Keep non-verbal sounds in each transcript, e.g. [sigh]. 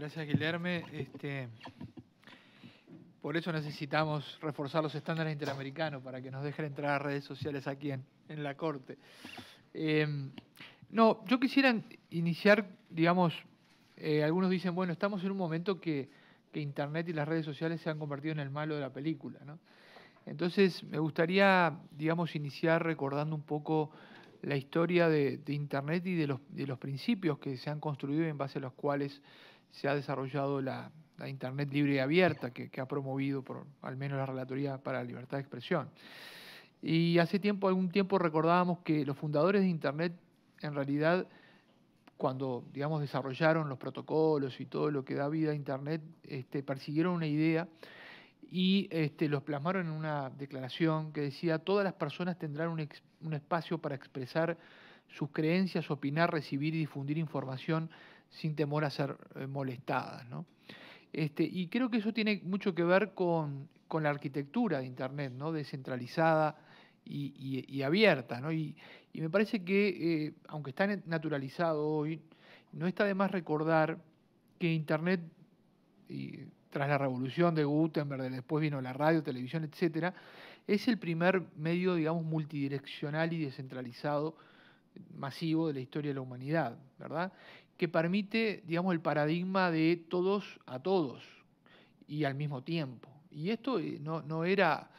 Gracias, Guilherme. Este, por eso necesitamos reforzar los estándares interamericanos para que nos dejen entrar a redes sociales aquí en, la Corte. Em, no, yo quisiera iniciar, digamos, eh, algunos dicen, bueno, estamos en un momento que, Internet y las redes sociales se han convertido en el malo de la película, Entonces, me gustaría, digamos, iniciar recordando un poco la historia de, Internet y de los, de los, principios que se han construido y en base a los cuales se ha desarrollado la, Internet libre y abierta que, ha promovido al menos la Relatoría para la Libertad de Expresión. Y hace tiempo, algún tiempo recordábamos que los fundadores de Internet en realidad cuando digamos desarrollaron los protocolos y todo lo que da vida a Internet, este, persiguieron una idea y este, los plasmaron en una declaración que decía todas las personas tendrán un espacio para expresar sus creencias, opinar, recibir y difundir información sin temor a ser eh, molestadas. Este, y creo que eso tiene mucho que ver con, la arquitectura de Internet, ¿no? descentralizada y, abierta. Y, y, me parece que, eh, aunque está naturalizado hoy, no está de más recordar que Internet, y tras la revolución de Gutenberg, después vino la radio, televisión, etc., es el primer medio, digamos, multidireccional y descentralizado masivo de la historia de la humanidad, ¿verdad? que permite, digamos, el paradigma de todos a todos y al mismo tiempo. Y esto eh, no, era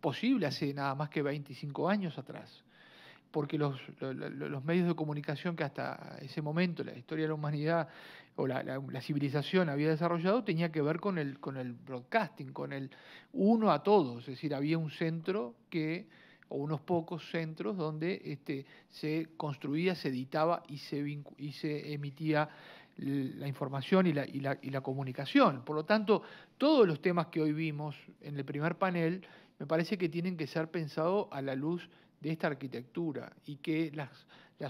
posible hace nada más que 25 años atrás, porque los, medios de comunicación que hasta ese momento la historia de la humanidad o la, civilización había desarrollado tenía que ver con el, con el broadcasting, con el uno a todos, es decir, había un centro que o unos pocos centros donde este, se construía, se editaba y se, y se emitía la información y la, comunicación. Por lo tanto, todos los temas que hoy vimos en el primer panel me parece que tienen que ser pensados a la luz de esta arquitectura y que las,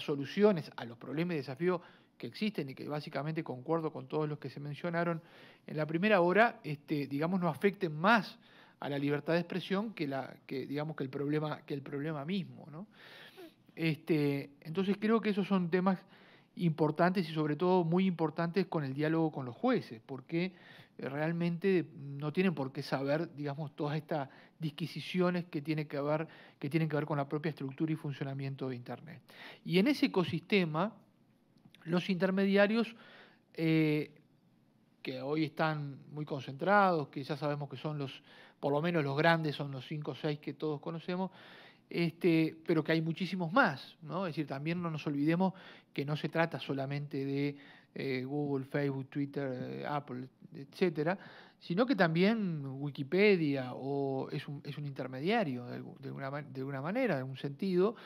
soluciones a los problemas y desafíos que existen y que básicamente concuerdo con todos los que se mencionaron en la primera hora, este, digamos, no afecten más a la libertad de expresión que, la, que, digamos, que, el, problema, que el problema mismo. Este, entonces creo que esos son temas importantes y sobre todo muy importantes con el diálogo con los jueces, porque realmente no tienen por qué saber, digamos, todas estas disquisiciones que, tiene que, ver, que tienen que ver con la propia estructura y funcionamiento de Internet. Y en ese ecosistema, los intermediarios, eh, que hoy están muy concentrados, que ya sabemos que son los por lo menos los grandes son los cinco o seis que todos conocemos, este, pero que hay muchísimos más, ¿no? Es decir, también no nos olvidemos que no se trata solamente de eh, Google, Facebook, Twitter, eh, Apple, etcétera, sino que también Wikipedia o es un, es un intermediario de, alguna, de manera, de un sentido,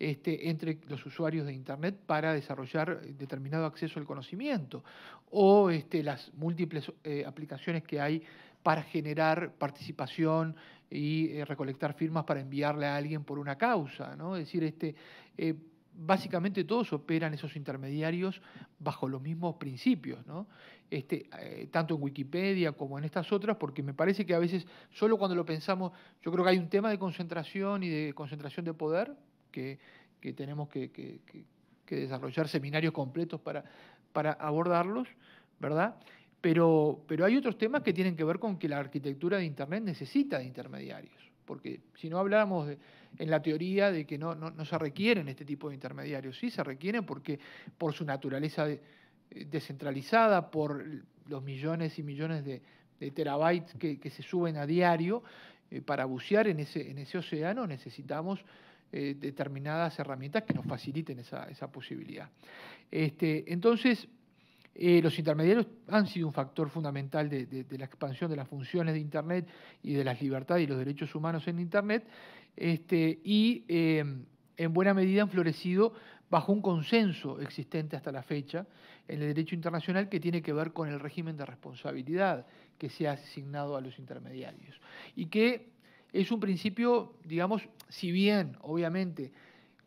este, entre los usuarios de Internet para desarrollar eh, determinado acceso al conocimiento, o este, las múltiples eh, aplicaciones que hay para generar participación y eh, recolectar firmas para enviarle a alguien por una causa. Es decir, este, básicamente todos operan esos intermediarios bajo los mismos principios, Este, tanto en Wikipedia como en estas otras, porque me parece que a veces, solo cuando lo pensamos, yo creo que hay un tema de concentración y de concentración de poder, que, tenemos que, desarrollar seminarios completos para, abordarlos, ¿verdad? Pero, hay otros temas que tienen que ver con que la arquitectura de Internet necesita de intermediarios, porque si no habláramos en la teoría de que no, se requieren este tipo de intermediarios, sí se requieren porque por su naturaleza eh, descentralizada, por los millones y millones de, terabytes que, se suben a diario, eh, para bucear en ese océano necesitamos eh, determinadas herramientas que nos faciliten esa, posibilidad. Este, entonces, eh, los intermediarios han sido un factor fundamental de, la expansión de las funciones de Internet y de las libertades y los derechos humanos en Internet, este, y eh, en buena medida han florecido bajo un consenso existente hasta la fecha en el derecho internacional que tiene que ver con el régimen de responsabilidad que se ha asignado a los intermediarios y que es un principio, digamos, si bien, obviamente,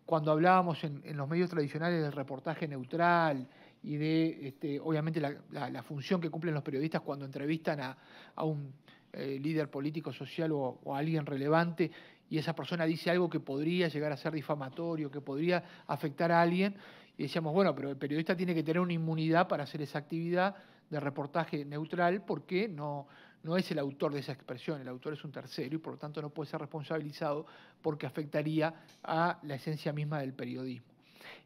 cuando hablábamos en, los medios tradicionales del reportaje neutral y de, este, obviamente, la, función que cumplen los periodistas cuando entrevistan a, un eh, líder político, social o, o a alguien relevante y esa persona dice algo que podría llegar a ser difamatorio, que podría afectar a alguien, y decíamos, bueno, pero el periodista tiene que tener una inmunidad para hacer esa actividad de reportaje neutral porque no, no es el autor de esa expresión, el autor es un tercero y por lo tanto no puede ser responsabilizado porque afectaría a la esencia misma del periodismo.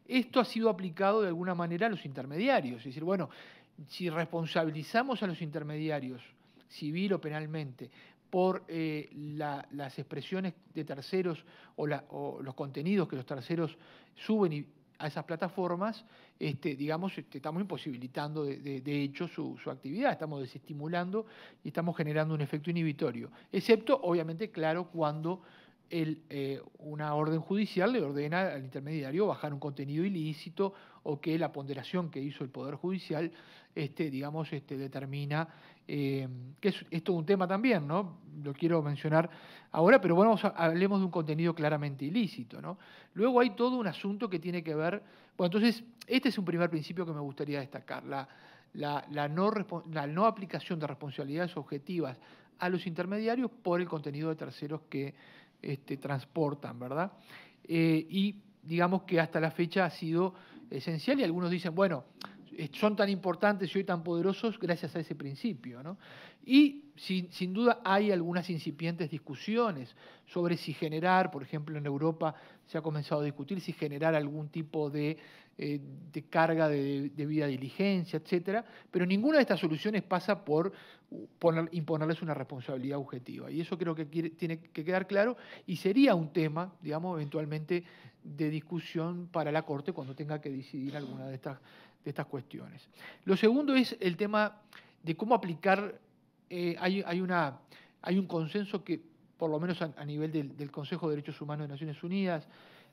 Esto ha sido aplicado de alguna manera a los intermediarios, es decir, bueno, si responsabilizamos a los intermediarios civil o penalmente por eh, las expresiones de terceros o, o, los contenidos que los terceros suben y a esas plataformas, este, digamos, este, estamos imposibilitando de, hecho su, su, actividad, estamos desestimulando y estamos generando un efecto inhibitorio, excepto, obviamente, claro, cuando eh, una orden judicial le ordena al intermediario bajar un contenido ilícito o que la ponderación que hizo el Poder Judicial, este, digamos, este, determina, eh, que es, es, un tema también, ¿no? Lo quiero mencionar ahora, pero bueno, hablemos de un contenido claramente ilícito, ¿no? Luego hay todo un asunto que tiene que ver, bueno, entonces, este es un primer principio que me gustaría destacar, la, la, no, la no aplicación de responsabilidades objetivas a los intermediarios por el contenido de terceros que este, transportan, ¿verdad? Eh, y digamos que hasta la fecha ha sido esencial y algunos dicen, bueno, eh, son tan importantes y hoy tan poderosos gracias a ese principio. Y sin, duda hay algunas incipientes discusiones sobre si generar, por ejemplo en Europa se ha comenzado a discutir si generar algún tipo de, eh, de carga de, vida diligencia, etc. Pero ninguna de estas soluciones pasa por imponerles una responsabilidad objetiva. Y eso creo que tiene que quedar claro y sería un tema, digamos, eventualmente de discusión para la Corte cuando tenga que decidir alguna de estas de estas cuestiones. Lo segundo es el tema de cómo aplicar, eh, hay, una, hay un consenso que, por lo menos a, nivel del, Consejo de Derechos Humanos de Naciones Unidas,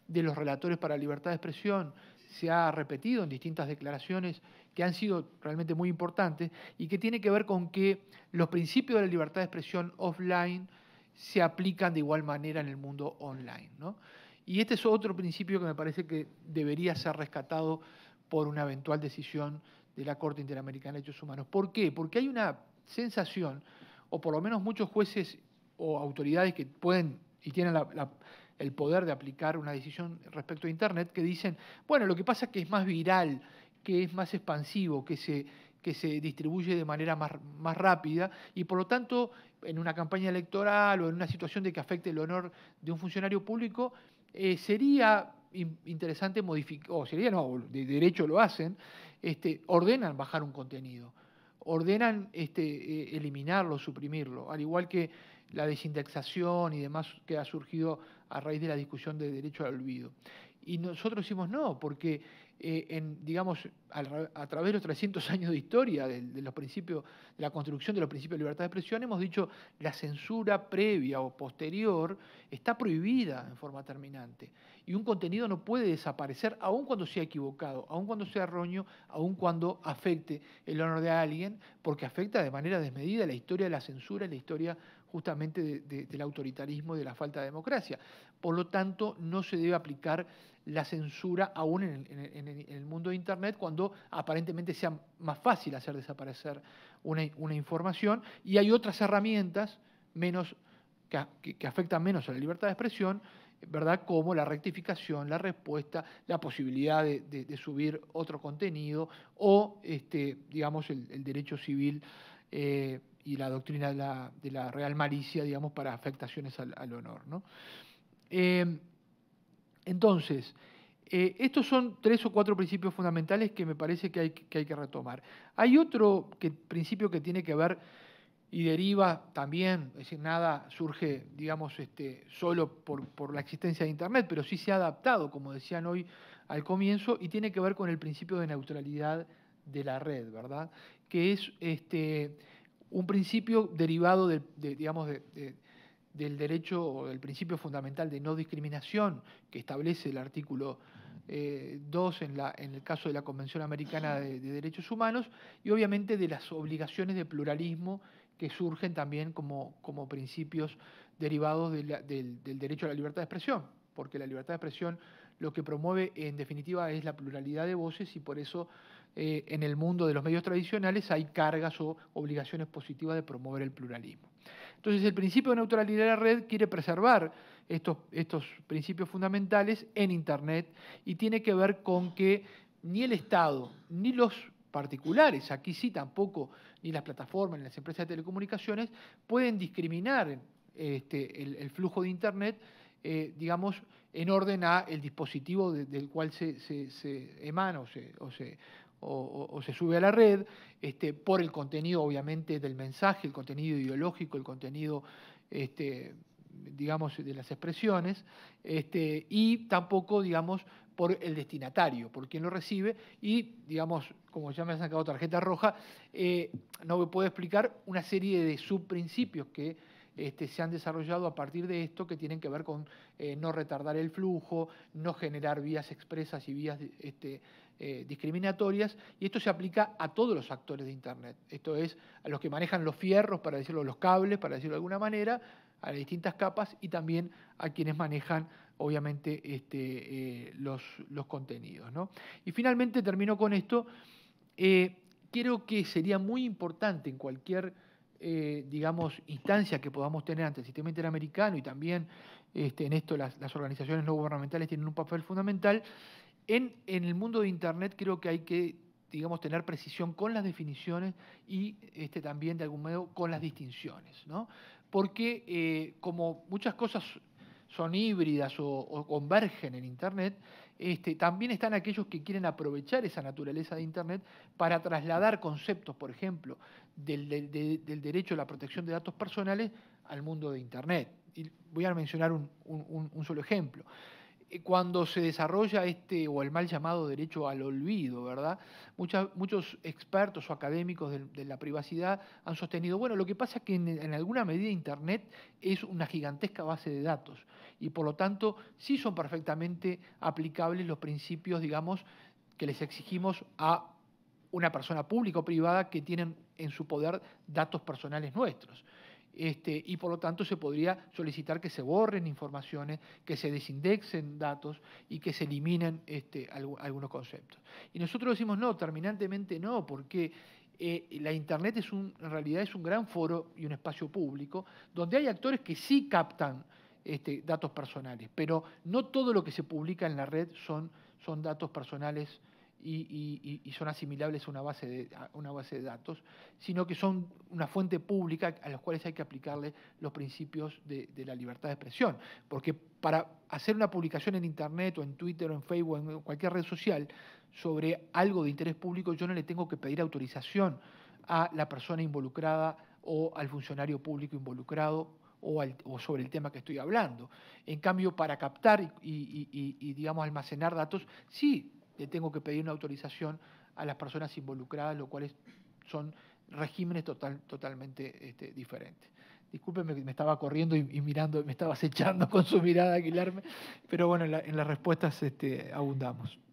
de los relatores para la libertad de expresión, se ha repetido en distintas declaraciones que han sido realmente muy importantes y que tiene que ver con que los principios de la libertad de expresión offline se aplican de igual manera en el mundo online. Y este es otro principio que me parece que debería ser rescatado por una eventual decisión de la Corte Interamericana de Derechos Humanos. ¿Por qué? Porque hay una sensación, o por lo menos muchos jueces o autoridades que pueden y tienen el poder de aplicar una decisión respecto a Internet, que dicen, bueno, lo que pasa es que es más viral, que es más expansivo, que se, que se distribuye de manera más, más, rápida y por lo tanto en una campaña electoral o en una situación de que afecte el honor de un funcionario público, eh, sería interesante modificar, o sería no, de derecho lo hacen, este, ordenan bajar un contenido, ordenan este, eh, eliminarlo, suprimirlo, al igual que la desindexación y demás que ha surgido a raíz de la discusión de derecho al olvido. Y nosotros decimos no, porque eh, digamos, a, través de los 300 años de historia de, los principios, de la construcción de los principios de libertad de expresión, hemos dicho la censura previa o posterior está prohibida en forma terminante. Y un contenido no puede desaparecer, aun cuando sea equivocado, aun cuando sea erróneo, aun cuando afecte el honor de alguien, porque afecta de manera desmedida la historia de la censura y la historia justamente del autoritarismo y de la falta de democracia. Por lo tanto, no se debe aplicar la censura aún en el, mundo de Internet cuando aparentemente sea más fácil hacer desaparecer una, información. Y hay otras herramientas menos, que, afectan menos a la libertad de expresión, ¿verdad? Como la rectificación, la respuesta, la posibilidad de, subir otro contenido o, este, digamos, el, derecho civil eh, y la doctrina de la, real malicia, digamos, para afectaciones al, honor. ¿no? Em, entonces, eh, estos son tres o cuatro principios fundamentales que me parece que hay, que hay que retomar. Hay otro principio que tiene que ver y deriva también, es decir, nada surge, digamos, este, solo por, la existencia de Internet, pero sí se ha adaptado, como decían hoy al comienzo, y tiene que ver con el principio de neutralidad de la red, ¿verdad? Que es este, un principio derivado digamos, del derecho o del principio fundamental de no discriminación que establece el artículo 2 eh, en, el caso de la Convención Americana de, Derechos Humanos y obviamente de las obligaciones de pluralismo que surgen también como, como principios derivados del, derecho a la libertad de expresión, porque la libertad de expresión lo que promueve en definitiva es la pluralidad de voces y por eso eh, en el mundo de los medios tradicionales hay cargas o obligaciones positivas de promover el pluralismo. Entonces, el principio de neutralidad de la red quiere preservar estos, estos principios fundamentales en Internet y tiene que ver con que ni el Estado ni los particulares, aquí sí tampoco, ni las plataformas, ni las empresas de telecomunicaciones, pueden discriminar este, el, flujo de Internet, eh, digamos, en orden a el dispositivo del cual se, emana o se, o, se sube a la red, este, por el contenido obviamente del mensaje, el contenido ideológico, el contenido, este, digamos, de las expresiones, este, y tampoco, digamos, por el destinatario, por quien lo recibe, y, digamos, como ya me han sacado tarjeta roja, eh, no me puedo explicar una serie de subprincipios que se han desarrollado a partir de esto que tienen que ver con eh, no retardar el flujo, no generar vías expresas y vías este, eh, discriminatorias, y esto se aplica a todos los actores de Internet. Esto es a los que manejan los fierros, para decirlo, los cables, para decirlo de alguna manera, a las distintas capas y también a quienes manejan, obviamente, este, eh, los, contenidos. Y finalmente termino con esto. Eh, creo que sería muy importante en cualquier, eh, digamos, instancia que podamos tener ante el sistema interamericano y también este, en esto las organizaciones no gubernamentales tienen un papel fundamental, en, el mundo de Internet creo que hay que, digamos, tener precisión con las definiciones y este, también, de algún modo, con las distinciones, Porque eh, como muchas cosas son híbridas o, convergen en Internet, este, también están aquellos que quieren aprovechar esa naturaleza de Internet para trasladar conceptos, por ejemplo, del, derecho a la protección de datos personales al mundo de Internet. Y voy a mencionar un solo ejemplo. Eh, cuando se desarrolla este o el mal llamado derecho al olvido, ¿verdad? muchos expertos o académicos de, la privacidad han sostenido, bueno, lo que pasa es que en, en, alguna medida Internet es una gigantesca base de datos y por lo tanto sí son perfectamente aplicables los principios, digamos, que les exigimos a una persona pública o privada que tienen en su poder datos personales nuestros. Este, y por lo tanto se podría solicitar que se borren informaciones, que se desindexen datos y que se eliminen este, algunos conceptos. Y nosotros decimos no, terminantemente no, porque eh, la Internet es en realidad es un gran foro y un espacio público donde hay actores que sí captan este, datos personales, pero no todo lo que se publica en la red son, son datos personales y, son asimilables a una, base de, una base de datos, sino que son una fuente pública a las cuales hay que aplicarle los principios de, la libertad de expresión. Porque para hacer una publicación en Internet o en Twitter o en Facebook o en cualquier red social sobre algo de interés público, yo no le tengo que pedir autorización a la persona involucrada o al funcionario público involucrado o, sobre el tema que estoy hablando. En cambio, para captar y, y digamos, almacenar datos, sí, le tengo que pedir una autorización a las personas involucradas, lo cual son regímenes total, totalmente este, diferentes. discúlpeme me estaba corriendo y, mirando, me estaba acechando [laughs] con su mirada, Aguilarme, pero bueno, en, las respuestas este, abundamos.